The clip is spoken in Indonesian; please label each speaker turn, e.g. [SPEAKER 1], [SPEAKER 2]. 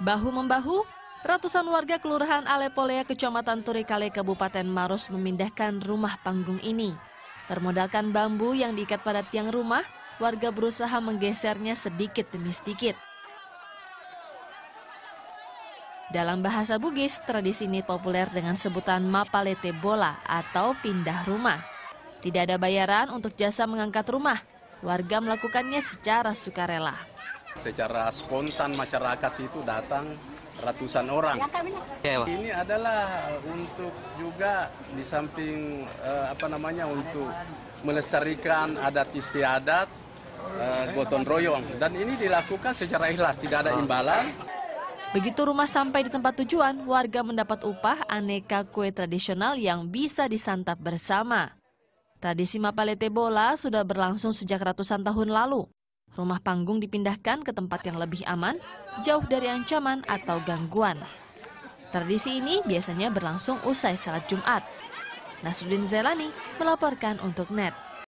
[SPEAKER 1] Bahu-membahu, ratusan warga Kelurahan Alepolea, Kecamatan Turikale, Kabupaten Maros memindahkan rumah panggung ini. Termodalkan bambu yang diikat pada tiang rumah, warga berusaha menggesernya sedikit demi sedikit. Dalam bahasa Bugis, tradisi ini populer dengan sebutan mapalete bola atau pindah rumah. Tidak ada bayaran untuk jasa mengangkat rumah, warga melakukannya secara sukarela
[SPEAKER 2] secara spontan masyarakat itu datang ratusan orang. Ya, ini adalah untuk juga di samping eh, apa namanya untuk melestarikan adat istiadat eh, gotong royong dan ini dilakukan secara ikhlas, tidak ada imbalan.
[SPEAKER 1] Begitu rumah sampai di tempat tujuan, warga mendapat upah aneka kue tradisional yang bisa disantap bersama. Tradisi Mapalete Bola sudah berlangsung sejak ratusan tahun lalu. Rumah panggung dipindahkan ke tempat yang lebih aman, jauh dari ancaman atau gangguan. Tradisi ini biasanya berlangsung usai salat Jumat. Nasruddin Zelani melaporkan untuk NET.